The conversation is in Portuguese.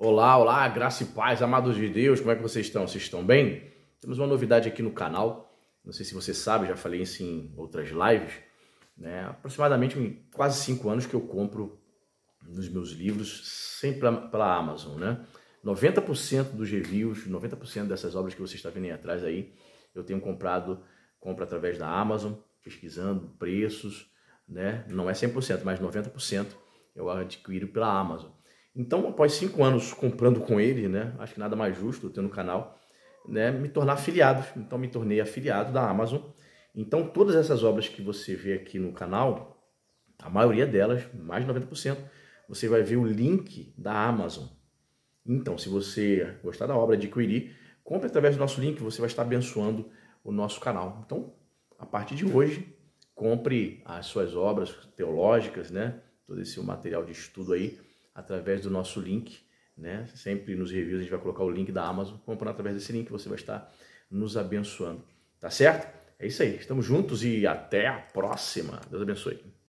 Olá, olá, graça e paz, amados de Deus, como é que vocês estão? Vocês estão bem? Temos uma novidade aqui no canal, não sei se você sabe, já falei isso em outras lives, né? aproximadamente quase cinco anos que eu compro nos meus livros sempre pela Amazon, né? 90% dos reviews, 90% dessas obras que você está vendo aí atrás aí, eu tenho comprado, compra através da Amazon, pesquisando preços, né? Não é 100%, mas 90% eu adquiro pela Amazon. Então, após cinco anos comprando com ele, né, acho que nada mais justo ter no canal, né, me tornar afiliado. Então, me tornei afiliado da Amazon. Então, todas essas obras que você vê aqui no canal, a maioria delas, mais de 90%, você vai ver o link da Amazon. Então, se você gostar da obra, adquirir, compre através do nosso link, você vai estar abençoando o nosso canal. Então, a partir de hoje, compre as suas obras teológicas, né? Todo esse material de estudo aí através do nosso link. Né? Sempre nos reviews a gente vai colocar o link da Amazon. Comprando através desse link, você vai estar nos abençoando. Tá certo? É isso aí. Estamos juntos e até a próxima. Deus abençoe.